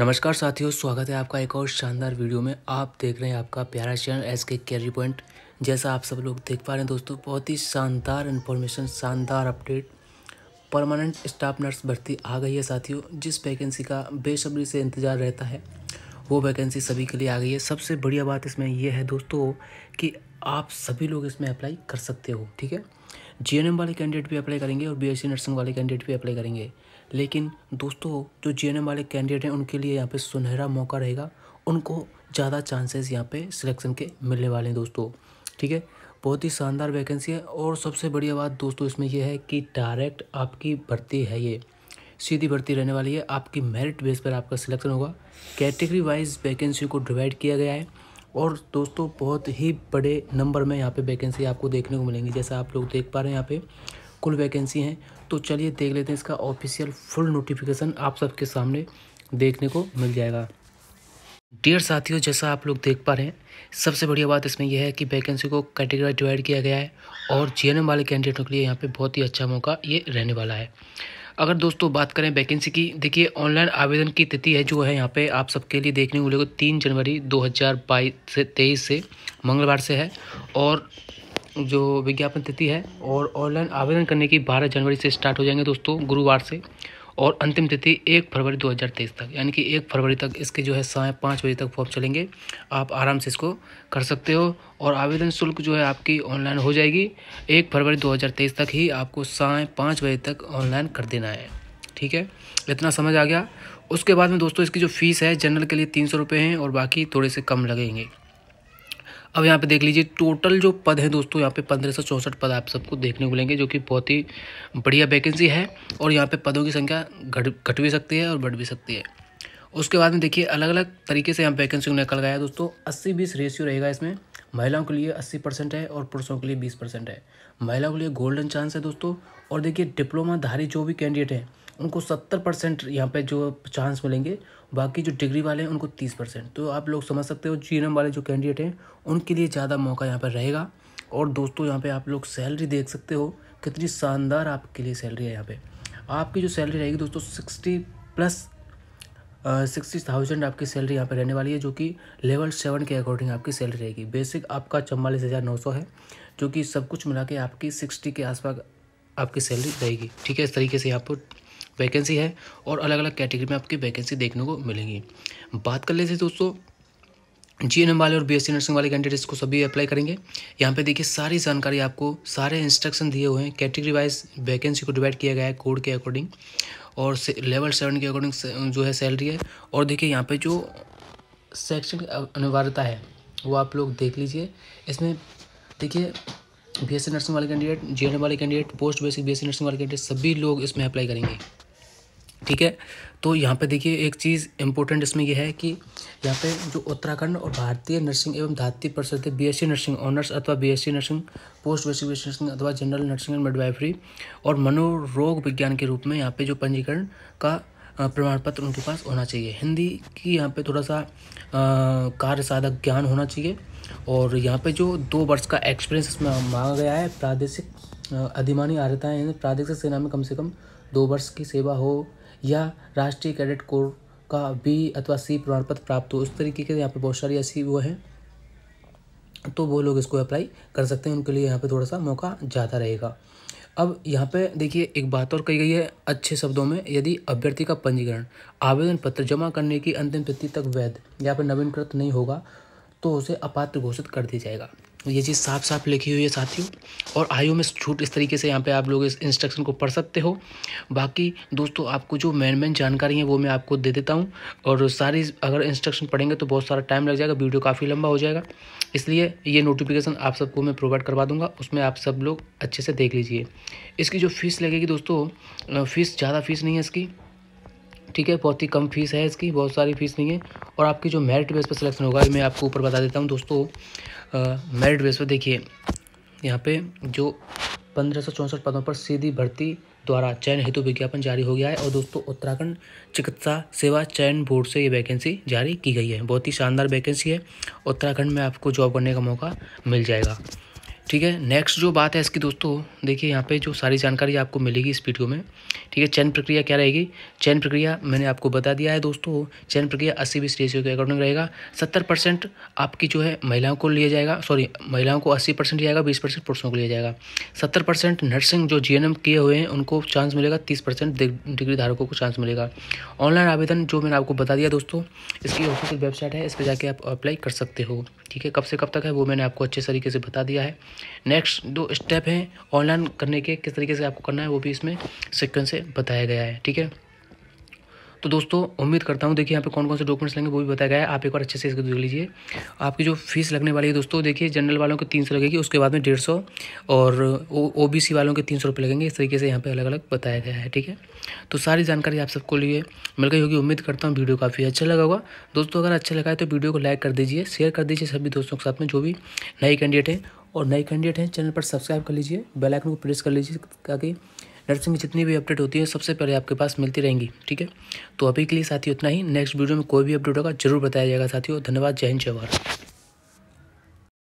नमस्कार साथियों स्वागत है आपका एक और शानदार वीडियो में आप देख रहे हैं आपका प्यारा channel S K career point जैसा आप सब लोग देख पा रहे हैं दोस्तों बहुत ही शानदार इन्फॉर्मेशन शानदार अपडेट परमानेंट स्टाफ नर्स भर्ती आ गई है साथियों जिस वैकेंसी का बेसब्री से इंतज़ार रहता है वो वैकेंसी सभी के लिए आ गई है सबसे बढ़िया बात इसमें यह है दोस्तों कि आप सभी लोग इसमें अप्लाई कर सकते हो ठीक है जी वाले कैंडिडेट भी अप्लाई करेंगे और बी नर्सिंग वाले कैंडिडेट भी अप्लाई करेंगे लेकिन दोस्तों जो जी वाले कैंडिडेट हैं उनके लिए यहाँ पे सुनहरा मौका रहेगा उनको ज़्यादा चांसेस यहाँ पे सिलेक्शन के मिलने वाले हैं दोस्तों ठीक है बहुत ही शानदार वैकेंसी है और सबसे बढ़िया बात दोस्तों इसमें यह है कि डायरेक्ट आपकी भर्ती है ये सीधी भर्ती रहने वाली है आपकी मेरिट बेस पर आपका सिलेक्शन होगा कैटेगरी वाइज वैकेंसी को डिवाइड किया गया है और दोस्तों बहुत ही बड़े नंबर में यहाँ पे वैकेंसी आपको देखने को मिलेंगी जैसा आप लोग देख पा रहे हैं यहाँ पे कुल वैकेंसी हैं तो चलिए देख लेते हैं इसका ऑफिशियल फुल नोटिफिकेशन आप सबके सामने देखने को मिल जाएगा डियर साथियों जैसा आप लोग देख पा रहे हैं सबसे बढ़िया बात इसमें यह है कि वैकेंसी को कैटेगरी डिवाइड किया गया है और जीएनएम वाले कैंडिडेटों के लिए यहाँ पे बहुत ही अच्छा मौका ये रहने वाला है अगर दोस्तों बात करें वैकेंसी की देखिए ऑनलाइन आवेदन की तिथि है जो है यहाँ पे आप सबके लिए देखने को मिलेगा तीन जनवरी 2022 से तेईस से मंगलवार से है और जो विज्ञापन तिथि है और ऑनलाइन आवेदन करने की बारह जनवरी से स्टार्ट हो जाएंगे दोस्तों गुरुवार से और अंतिम तिथि एक फरवरी 2023 तक यानी कि एक फरवरी तक इसके जो है साय पाँच बजे तक फॉर्म चलेंगे आप आराम से इसको कर सकते हो और आवेदन शुल्क जो है आपकी ऑनलाइन हो जाएगी एक फरवरी 2023 तक ही आपको साय पाँच बजे तक ऑनलाइन कर देना है ठीक है इतना समझ आ गया उसके बाद में दोस्तों इसकी जो फीस है जनरल के लिए तीन सौ रुपये हैं और बाकी थोड़े से कम लगेंगे अब यहाँ पे देख लीजिए टोटल जो पद हैं दोस्तों यहाँ पे पंद्रह सौ चौंसठ पद आप सबको देखने को मिलेंगे जो कि बहुत ही बढ़िया वैकेंसी है और यहाँ पे पदों की संख्या घट घट भी सकती है और बढ़ भी सकती है उसके बाद में देखिए अलग अलग तरीके से यहाँ वैकेंसी को निकल गया है दोस्तों अस्सी बीस रेशियो रहेगा इसमें महिलाओं के लिए अस्सी परसेंट है और पुरुषों के लिए बीस परसेंट है महिलाओं के लिए गोल्डन चांस है दोस्तों और देखिए डिप्लोमाधारी जो भी कैंडिडेट हैं उनको सत्तर परसेंट यहाँ पर जो चांस मिलेंगे बाकी जो डिग्री वाले हैं उनको तीस परसेंट तो आप लोग समझ सकते हो जी वाले जो कैंडिडेट हैं उनके लिए ज़्यादा मौका यहाँ पर रहेगा और दोस्तों यहाँ पे आप लोग सैलरी देख सकते हो कितनी शानदार आपके लिए सैलरी है यहाँ पे आपकी जो सैलरी रहेगी दोस्तों सिक्सटी प्लस सिक्सटी थाउजेंड आपकी सैलरी यहाँ पे रहने वाली है जो कि लेवल सेवन के अकॉर्डिंग आपकी सैलरी रहेगी बेसिक आपका चवालीस हज़ार नौ सौ है जो कि सब कुछ मिला के आपकी सिक्सटी के आसपास आपकी सैलरी रहेगी ठीक है इस तरीके से यहाँ पर वैकेंसी है और अलग अलग कैटेगरी में आपकी वैकेंसी देखने को मिलेंगी बात कर लेते दोस्तों जी एन वाले और बी एस नर्सिंग वाले कैंडिडेट्स को सभी अप्लाई करेंगे यहाँ पे देखिए सारी जानकारी आपको सारे इंस्ट्रक्शन दिए हुए हैं कैटेगरी वाइज वैकेंसी को डिवाइड किया गया है कोड के अकॉर्डिंग और से, लेवल सेवन के अकॉर्डिंग से, जो है सैलरी है और देखिए यहाँ पे जो सेक्शन अनिवार्यता है वो आप लोग देख लीजिए इसमें देखिए बी एस नर्सिंग वाले कैंडिडेट जी वाले candidate post basic B S nursing वाले कैंडिडेट सभी लोग इसमें अप्लाई करेंगे ठीक है तो यहाँ पे देखिए एक चीज़ इम्पोर्टेंट इसमें यह है कि यहाँ पे जो उत्तराखंड और भारतीय नर्सिंग एवं धाती परिषद बी एस नर्सिंग ऑनर्स अथवा B S nursing post graduation nursing अथवा जनरल नर्सिंग एंड मिडवाइफरी और मनोरोग विज्ञान के रूप में यहाँ पे जो पंजीकरण का प्रमाण पत्र उनके पास होना चाहिए हिंदी की यहाँ पर थोड़ा सा कार्य साधक ज्ञान होना चाहिए और यहाँ पर जो दो वर्ष का एक्सपीरियंस इसमें मांगा गया है प्रादेशिक अधिमानी आर्यताएँ प्रादेशिक सेना में कम से कम दो वर्ष की सेवा हो या राष्ट्रीय कैडेट कोर का बी अथवा सी प्रमाण पत्र प्राप्त हो उस तरीके के यहाँ पर बहुत सारी ऐसी वो हैं तो वो लोग इसको अप्लाई कर सकते हैं उनके लिए यहाँ पर थोड़ा सा मौका ज़्यादा रहेगा अब यहाँ पे देखिए एक बात और कही गई है अच्छे शब्दों में यदि अभ्यर्थी का पंजीकरण आवेदन पत्र जमा करने की अंतिम तिथि तक वैध या पर नवीनकृत नहीं होगा तो उसे अपात्र घोषित कर दिया जाएगा ये चीज़ साफ साफ लिखी हुई है साथियों और आयु में छूट इस तरीके से यहाँ पे आप लोग इस इंस्ट्रक्शन को पढ़ सकते हो बाकी दोस्तों आपको जो मेन मेन जानकारी है वो मैं आपको दे देता हूँ और सारी अगर इंस्ट्रक्शन पढ़ेंगे तो बहुत सारा टाइम लग जाएगा वीडियो काफ़ी लंबा हो जाएगा इसलिए ये नोटिफिकेशन आप सबको मैं प्रोवाइड करवा दूँगा उसमें आप सब लोग अच्छे से देख लीजिए इसकी जो फ़ीस लगेगी दोस्तों फ़ीस ज़्यादा फ़ीस नहीं है इसकी ठीक है बहुत ही कम फीस है इसकी बहुत सारी फीस नहीं है और आपकी जो मेरिट बेस पर सिलेक्शन होगा मैं आपको ऊपर बता देता हूँ दोस्तों मेरिट बेस पर देखिए यहाँ पे जो पंद्रह पदों पर सीधी भर्ती द्वारा चयन हेतु विज्ञापन जारी हो गया है और दोस्तों उत्तराखंड चिकित्सा सेवा चयन बोर्ड से ये वैकेंसी जारी की गई है बहुत ही शानदार वैकेंसी है उत्तराखंड में आपको जॉब करने का मौका मिल जाएगा ठीक है नेक्स्ट जो बात है इसकी दोस्तों देखिए यहाँ पे जो सारी जानकारी आपको मिलेगी इस वीडियो में ठीक है चयन प्रक्रिया क्या रहेगी चयन प्रक्रिया मैंने आपको बता दिया है दोस्तों चयन प्रक्रिया अस्सी बीस रेशियो के अकॉर्डिंग रहेगा सत्तर परसेंट आपकी जो है महिलाओं को लिया जाएगा सॉरी महिलाओं को अस्सी परसेंट लिया जाएगा बीस परसेंट पुरुषों को लिया जाएगा सत्तर परसेंट नर्सिंग जो जी किए हुए हैं उनको चांस मिलेगा तीस परसेंट डिग्री धारकों को चांस मिलेगा ऑनलाइन आवेदन जो मैंने आपको बता दिया दोस्तों इसकी ऑफिशियल वेबसाइट है इस पर जाके आप अप्लाई कर सकते हो ठीक है कब से कब तक है वो मैंने आपको अच्छे तरीके से बता दिया है नेक्स्ट दो स्टेप हैं ऑनलाइन करने के किस तरीके से आपको करना है वो भी इसमें सिक्वेंस से बताया गया है ठीक है तो दोस्तों उम्मीद करता हूँ देखिए यहाँ पे कौन कौन से डॉक्यूमेंट्स लेंगे वो भी बताया गया है आप एक बार अच्छे से इसको देख लीजिए आपकी जो फीस लगने वाली है दोस्तों देखिए जनरल वालों के तीन सौ लगेगी उसके बाद में डेढ़ सौ और ओ बी सी वालों के तीन सौ रुपये लगेंगे इस तरीके से यहाँ पे अलग अलग बताया गया है ठीक है तो सारी जानकारी आप सबको लिए मिल गई होगी उम्मीद करता हूँ वीडियो काफ़ी अच्छा लगा होगा दोस्तों अगर अच्छा लगा है तो वीडियो को लाइक कर दीजिए शेयर कर दीजिए सभी दोस्तों के साथ में जो भी नए कैंडिडेट हैं और नए कैंडिडेट हैं चैनल पर सब्सक्राइब कर लीजिए बेल आइकन को प्रेस कर लीजिए ताकि नर्सिंग की जितनी भी अपडेट होती है सबसे पहले आपके पास मिलती रहेंगी ठीक है तो अभी के लिए साथियों इतना ही नेक्स्ट वीडियो में कोई भी अपडेट होगा जरूर बताया जाएगा साथियों धन्यवाद जय हिंद जय भारत